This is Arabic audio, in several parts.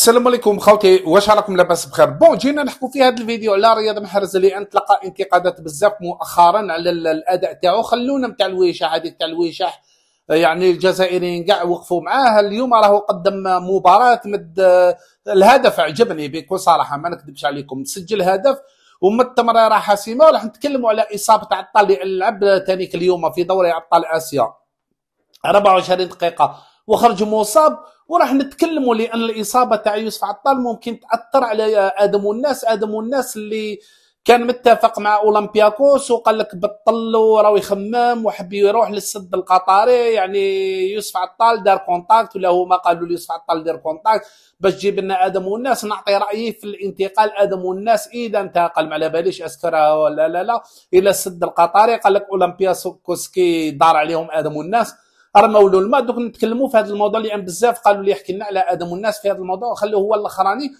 السلام عليكم خوتي واش راكم لاباس بخير بون جينا نحكوا في هذا الفيديو على رياض محرز انت تلقى انتقادات بزاف مؤخرا على الاداء تاعو خلونا نتاع الويشاح هذه تاع الويشاح يعني الجزائريين كاع وقفوا معاه اليوم راهو قدم مباراه مد الهدف عجبني بكل صراحه ما نكذبش عليكم سجل هدف ومد التمريره حاسمه راح نتكلموا على اصابه عطال اللي لعب تانيك اليوم في دوري ابطال اسيا 24 دقيقه وخرج مصاب وراح نتكلموا لان الاصابه تاع يوسف عطال ممكن تاثر على ادم والناس ادم والناس اللي كان متفق مع اولمبياكوس وقال لك بطل راهو يخمم وحب يروح للسد القطري يعني يوسف عطال دار كونتاكت ولا هما قالوا ليوسف عطال دير كونتاكت باش تجيب لنا ادم والناس نعطي رايي في الانتقال ادم والناس اذا انتقل ما على باليش اسكرها ولا لا لا الى السد القطري قال لك اولمبياكوس كي دار عليهم ادم والناس راه مولو الماء دوك نتكلموا في هذا الموضوع اللي عم بزاف قالوا لي حكي لنا على ادم والناس في هذا الموضوع وخلوه هو الاخراني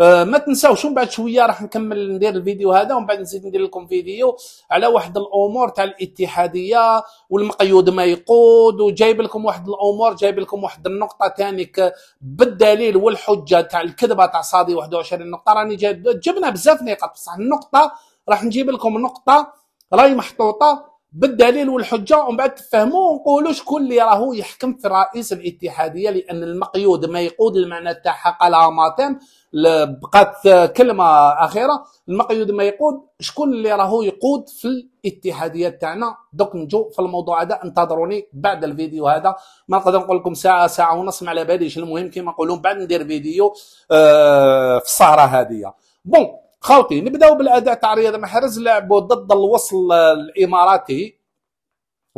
آه ما تنساوش ومن بعد شويه راح نكمل ندير الفيديو هذا ومن بعد نزيد ندير لكم فيديو على واحد الامور تاع الاتحاديه والمقيود ما يقود وجايب لكم واحد الامور جايب لكم واحد النقطه ثاني بالدليل والحجه تاع الكذبه تاع صادي 21 نقطه راني جبنا بزاف نقاط بصح النقطه راح نجيب لكم نقطه راهي محطوطه بالدليل والحجه ومن بعد تفهموا ونقولوا شكون اللي راهو يحكم في رئيس الاتحاديه لان المقيود ما يقود المعنى تاعها قالها ماتن بقات كلمه اخيره المقيود ما يقود شكون اللي راهو يقود في الاتحاديه تاعنا دوك نجو في الموضوع هذا انتظروني بعد الفيديو هذا ما نقدر نقول لكم ساعه ساعه ونص ما على باليش المهم كيما نقولوا بعد ندير فيديو آه، في السهره هذه بون خاوتي نبداو بالاداء تاع رياض محرز لعبوا ضد الوصل آه، الاماراتي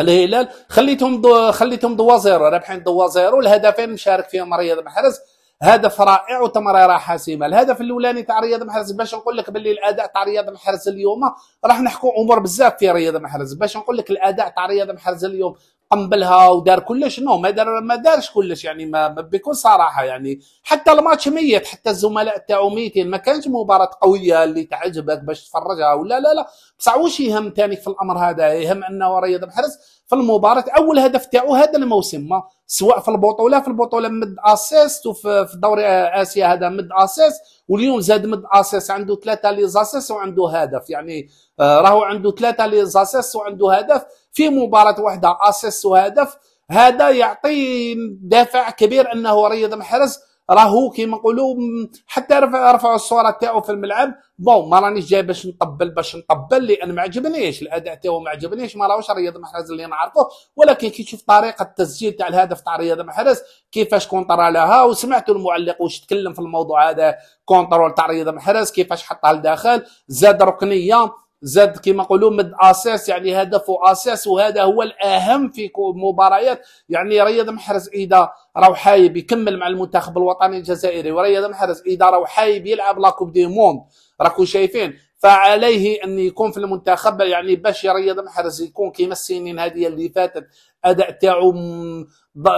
الهلال خليتهم دو خليتهم زيرو رابحين زيرو الهدفين مشارك فيهم رياض محرز هدف رائع وتمريره حاسمه الهدف الاولاني تاع رياض محرز باش نقول لك باللي الاداء تاع رياض محرز اليوم راح نحكوا امور بزاف في رياض محرز باش نقول لك الاداء تاع رياض محرز اليوم قنبلها ودار كلش نو ما دار ما دارش كلش يعني ما بكل صراحه يعني حتى الماتش ميت حتى الزملاء تاعو ميتين ما كانش مباراه قويه اللي تعجبك باش تفرجها ولا لا لا بصح واش يهم ثاني في الامر هذا يهم انه رياض محرز في المباراه اول هدف تاعو هذا الموسم ما سواء في البطوله في البطوله مد اسيست وفي في دوري اسيا هذا مد اسيست واليوم زاد مد اسيست عنده ثلاثه لي زاسيس وعنده هدف يعني آه، راهو عنده ثلاثه لي زاسيس وعنده هدف في مباراه واحده اسيست وهدف هذا يعطي دافع كبير انه رياض محرز راهو كيما نقولوا حتى رفع رفعوا الصوره تاعو في الملعب بون ما رانيش جاي باش نطبل باش نطبل لان ما عجبنيش الاداء تاعو ما عجبنيش ما راهوش رياض محرز اللي نعرفه ولكن كي تشوف طريقه التسجيل تاع الهدف تاع رياض محرز كيفاش كونترا لها وسمعتوا المعلق واش تكلم في الموضوع هذا كونترول تاع رياض محرز كيفاش حطها لداخل زاد ركنيه زاد كما نقولوا مد اساس يعني هدف اساس وهذا هو الاهم في مباريات يعني رياض محرز اذا راهو حايب يكمل مع المنتخب الوطني الجزائري ورياض محرز اذا راهو حايب يلعب لاكوب دي موند راكم شايفين فعليه ان يكون في المنتخب يعني باش رياض محرز يكون كيما السنين هذه اللي فاتت اداء تاعو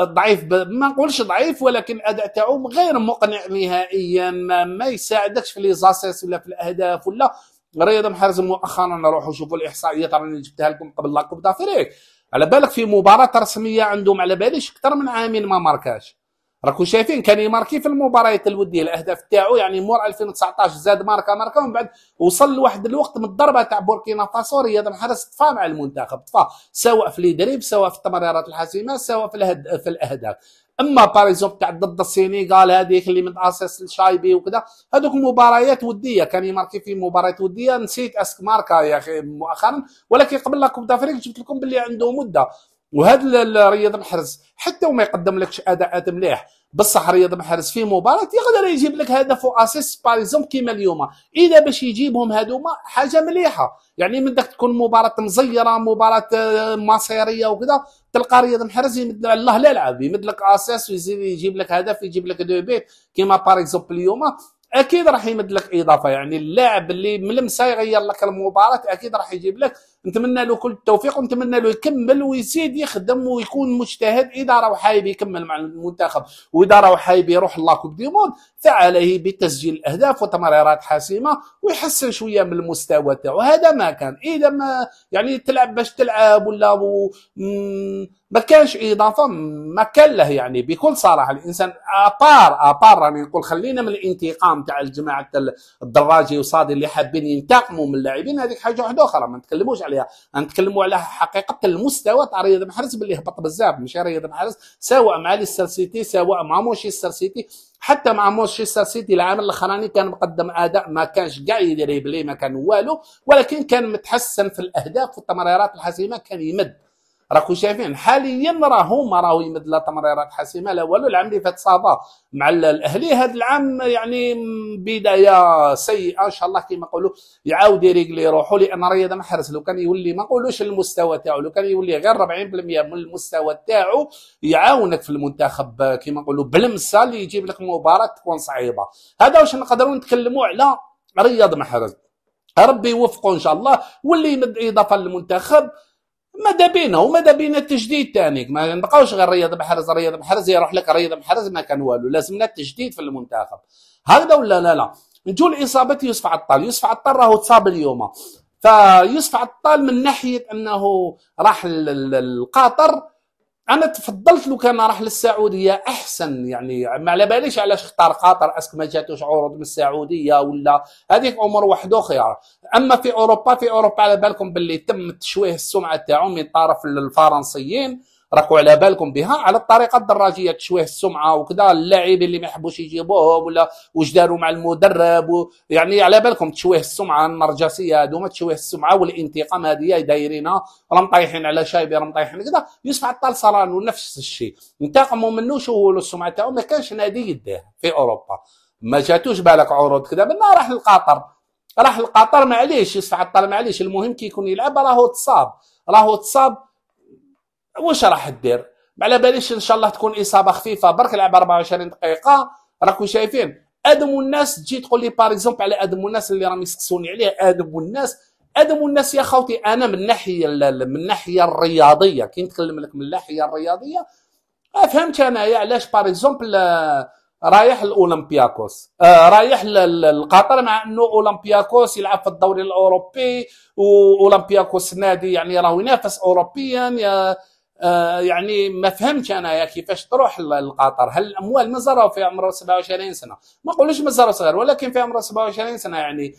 ضعيف ما نقولش ضعيف ولكن اداء تاعو غير مقنع نهائيا ما يساعدكش في لي زاسيس ولا في الاهداف ولا رياض محرز مؤخرا نروح نشوفوا الاحصائيات راني جبتها لكم قبل لاكوب دافريك على بالك في مباراه رسميه عندهم على باليش اكثر من عامين ما ماركاش راكم شايفين كان يماركي في المباريات الوديه الاهداف تاعو يعني مور 2019 زاد ماركا ماركا ومن بعد وصل لواحد الوقت من الضربه تاع بوركينا فاسو رياض محرز طفى مع المنتخب طفى سواء في لي دريب سواء في التمريرات الحاسمه سواء في, الهد... في الاهداف اما باريزون تاع ضد السينيغال هذيك اللي اساس الشايبي وكذا هذوك مباريات وديه كان يماركي في مباريات وديه نسيت اسك ماركا يا اخي مؤخرا ولكن قبل لا كوب دافريك جبت لكم باللي عنده مده وهذا الرياض محرز حتى وما يقدم لكش اداءات مليح بصح رياض محرز في مباراه يقدر يجيب لك هدف واسيس باريزوم كيما اليوم اذا باش يجيبهم هذوما حاجه مليحه يعني من داك تكون مباراه مزيره مباراه آه، مصيريه وكذا تلقى رياض محرز يمد الله لا لعب يمد لك ويزيد يجيب لك هدف يجيب لك دو بي كيما باريزوم اليوم اكيد راح يمد لك اضافه يعني اللاعب اللي ملمسه يغير لك المباراه اكيد راح يجيب لك نتمنى له كل التوفيق ونتمنى له يكمل ويزيد يخدم ويكون مجتهد اذا راهو حايب يكمل مع المنتخب واذا راهو حايب يروح لاكوب دي موند فعليه بتسجيل الاهداف وتمريرات حاسمه ويحسن شويه من المستوى تاعو هذا ما كان اذا ما يعني تلعب باش تلعب ولا و... ما كانش اضافه ما كان له يعني بكل صراحه الانسان ابار ابار راني نقول خلينا من الانتقام تاع الجماعه الدراجي وصادي اللي حابين ينتقموا من اللاعبين هذيك حاجه واحده اخرى ما نتكلموش عليها نتكلموا على حقيقه المستوى تاع رياض محرز باللي هبط بزاف ماشي رياض محرز سواء مع ليستر سيتي سواء مع مانشستر سيتي حتى مع مانشستر سيتي العام الاخراني كان مقدم اداء ما كانش كاع يدير بلي ما كان والو ولكن كان متحسن في الاهداف والتمريرات الحاسمه كان يمد راكم شايفين حاليا راهو راهو يمد لا تمريرات حاسمه لا والو العام اللي فات صافا مع الاهلي هذا العام يعني بدايه سيئه ان شاء الله كما نقولوا يعاود يريكلي روحه لان رياض محرز لو كان يولي ما نقولوش المستوى تاعو لو كان يولي غير 40% من المستوى تاعو يعاونك في المنتخب كما نقولوا بلمسه اللي يجيب لك مباراه تكون صعيبه هذا واش نقدروا نتكلموا على رياض محرز ربي يوفقه ان شاء الله واللي يمد اضافه للمنتخب ماذا بينا وماذا بينا التجديد تانيك ما نبقاوش غير رياض محرز رياض محرز يروح لك رياض محرز ما كان والو لازمنا التجديد في المنتخب هكذا ولا لا لا نجو لاصابه يوسف عطال يوسف عطال راهو تصاب اليوم فيوسف عطال من ناحيه انه راح القطر انا تفضلت لو كان راح للسعوديه احسن يعني ما على باليش علاش اختار قطر اسك ما جاتوش عروض من السعوديه ولا هذيك امور واحده اخرى اما في اوروبا في اوروبا على بالكم باللي تم تشويه السمعه تاعهم من طرف الفرنسيين راكو على بالكم بها على الطريقه الدراجيه تشويه السمعه وكذا اللاعبين اللي ما يحبوش يجيبوهم ولا واش داروا مع المدرب يعني على بالكم تشويه السمعه النرجسيه هذوما تشويه السمعه والانتقام هذه دايرينها راهم طايحين على شايبي راهم طايحين كذا يوسف عطال صرانو نفس الشيء انتقموا منه شو السمعه تاعو ما كانش نادي يديه في اوروبا ما جاتوش بالك عروض كذا بنا راح لقطر راح لقطر معليش يوسف عطال معليش المهم كي يكون يلعب راهو تصاب راهو تصاب واش راح دير ما على باليش ان شاء الله تكون اصابه خفيفه برك لعب 24 دقيقه راكم شايفين ادم الناس تجي تقول لي باغ على ادم الناس اللي راهم يسقسوني عليه ادم الناس ادم الناس يا خوتي انا من الناحيه من الناحيه الرياضيه كي نتكلم لك من الناحيه الرياضيه فهمت انايا علاش باريزومبل آه، رايح الاولمبياكوس آه رايح لقطر مع انه اولمبياكوس يلعب في الدوري الاوروبي واولمبياكوس نادي يعني راه ينافس اوروبيا آه يعني ما فهمتش انايا كيفاش تروح لقطر هل الاموال مازالوا في عمره 27 سنه ما نقولوش مازالوا صغير ولكن في عمره 27 سنه يعني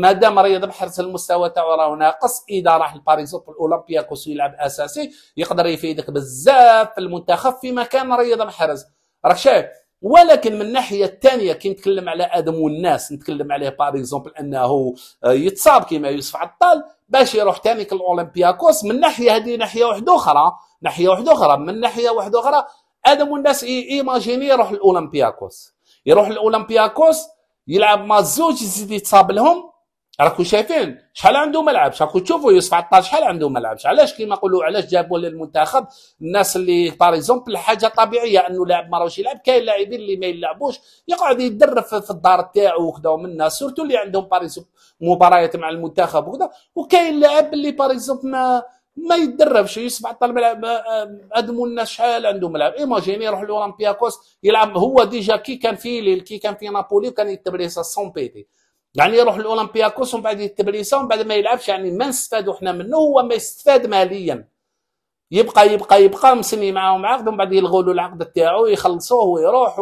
ما دام رياض بحرص المستوى تاعو راه ناقص اذا راح لباريس اولمبياكوس يلعب اساسي يقدر يفيدك بزاف في المنتخب في مكان رياض بحرص راك شايف ولكن من الناحيه الثانيه كي نتكلم على ادم والناس نتكلم عليه باغ اكزومبل انه آه، يتصاب كيما يوسف عطال باش يروح ثاني الاولمبياكوس من ناحيه هذه ناحيه واحده اخرى ناحيه واحده اخرى من ناحيه واحده اخرى ادم والناس ايماجيني يروح الاولمبياكوس يروح الاولمبياكوس يلعب مع زوج يزيد يتصاب لهم راكو شايفين شحال عنده ملعب شحال تشوفوا يوسف عطار شحال عنده ملعب علاش كيما نقولوا علاش جابوا للمنتخب الناس اللي باريزومبل حاجه طبيعيه انه لاعب ما راهوش يلعب كاين لاعبين اللي ما يلعبوش يقعد يدرب في الدار تاعو وكذا الناس سورتو اللي عندهم باريزومبل مباريات مع المنتخب وكذا وكاين لاعب اللي باريزومبل ما ما يدربش يوسف عطار ملعب آه، ادموا الناس شحال عنده ملعب ايماجيني يروح لاولمبياكوس يلعب هو ديجا كي كان في ليل كي كان في نابولي وكان يتبريس سون بيتي يعني يروح لاولمبياكوس ومن بعد يتبليسا ومن بعد ما يلعبش يعني ما نستفادوا حنا منه هو ما يستفاد ماليا يبقى يبقى يبقى مسني معاهم عقد ومن بعد يلغوا له العقد تاعو يخلصوه ويروح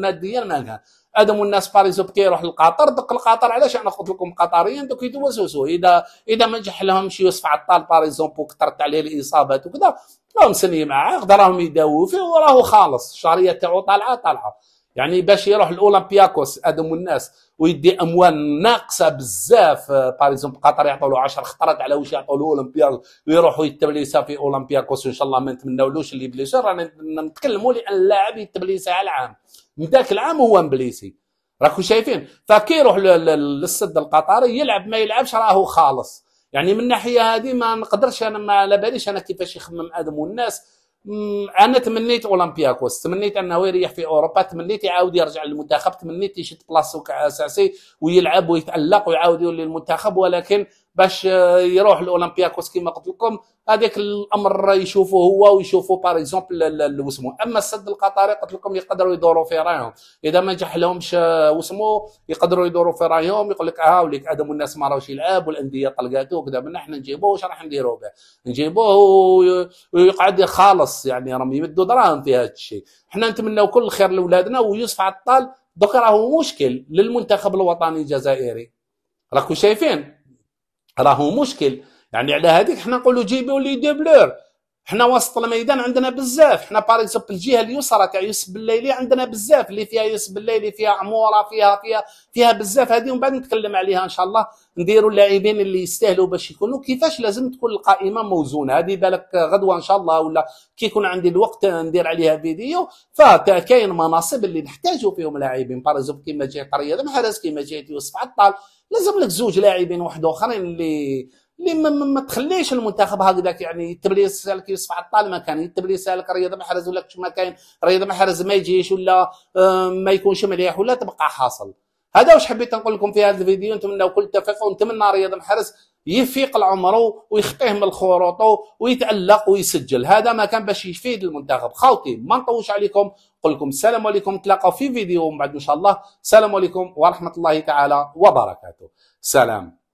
ماديا ما ادم الناس بكي يروح لقطر دوك القطر علاش انا قلت لكم قطريين دوك يدوزوزو اذا اذا ما نجح شي يوسف عطال باريزومبو كثرت عليه الاصابات وكذا راهم مسمي مع عقد راهم يداووا فيه وراهو خالص الشهريه تاعو طالعه طالعه يعني باش يروح الاولمبياكوس ادم الناس ويدي اموال ناقصه بزاف باريزون آه، قطر يعطوا له 10 خطرات على واش يعطوا له اولمبيا ويروحوا يتبليسا في اولمبياكوس ان شاء الله ما نتمناولوش اللي بليسا رانا نتكلموا لان اللاعب يتبليسا على العام ذاك العام هو مبليسي راكم شايفين فكي يروح للسد القطري يلعب ما يلعبش راهو خالص يعني من الناحيه هذه ما نقدرش انا ما على باليش انا كيفاش يخمم ادم والناس انا تمنيت اولمبياكوس تمنيت انه يريح في اوروبا تمنيت يعاود يرجع للمنتخب تمنيت يشد بلاصتو كاساسي ويلعب ويتالق ويعاود يولي للمنتخب ولكن باش يروح لاولمبياكوس كما قلت لكم هذاك الامر يشوفه هو ويشوفوا باغ اكزومبل وسمو اما السد القطري قلت لكم يقدروا يدوروا في رايهم اذا ما نجح لهمش وسمو يقدروا يدوروا في رايهم يقول لك ها آه، وليك عدم الناس ما راهوش يلعب والانديه طلقاته وكذا من احنا نجيبوه واش راح نديروا به نجيبوه ويقعد خالص يعني راهم يمدوا دراهم في هذا الشيء احنا نتمنوا كل خير لاولادنا ويوسف عطال دوك راهو مشكل للمنتخب الوطني الجزائري راكم شايفين راهو مشكل يعني على هذيك حنا نقولوا جيبوا لي دوبلور حنا وسط الميدان عندنا بزاف حنا باغ الجهه اليسرى تاع يوسف بالليلي عندنا بزاف اللي فيها يوسف بالليلي فيها عموره فيها فيها فيها بزاف هذه ومن بعد نتكلم عليها ان شاء الله نديروا اللاعبين اللي يستاهلوا باش يكونوا كيفاش لازم تكون القائمه موزونه هذه بالك غدوه ان شاء الله ولا كي يكون عندي الوقت ندير عليها فيديو فكاين مناصب اللي نحتاجوا فيهم لاعبين باغ كيما جهه قريه محرز كيما جهه يوسف عطال لازم لك زوج لاعبين واحد اخرين اللي اللي ما, ما تخليش المنتخب هكذاك يعني التبليس سالك يصفع الطال ما كان التبليس سالك رياض محرز ولا ما كاين رياض محرز ما يجيش ولا ما يكونش مليح ولا تبقى حاصل هذا واش حبيت نقول لكم في هذا الفيديو نتمنى كل التوفيق ونتمنى رياض محرز يفيق لعمره ويخطيه من خروطه ويتالق ويسجل هذا ما كان باش يفيد المنتخب خاوتي ما نطوش عليكم نقول لكم السلام عليكم نتلاقاو في فيديو من بعد ان شاء الله السلام عليكم ورحمه الله تعالى وبركاته سلام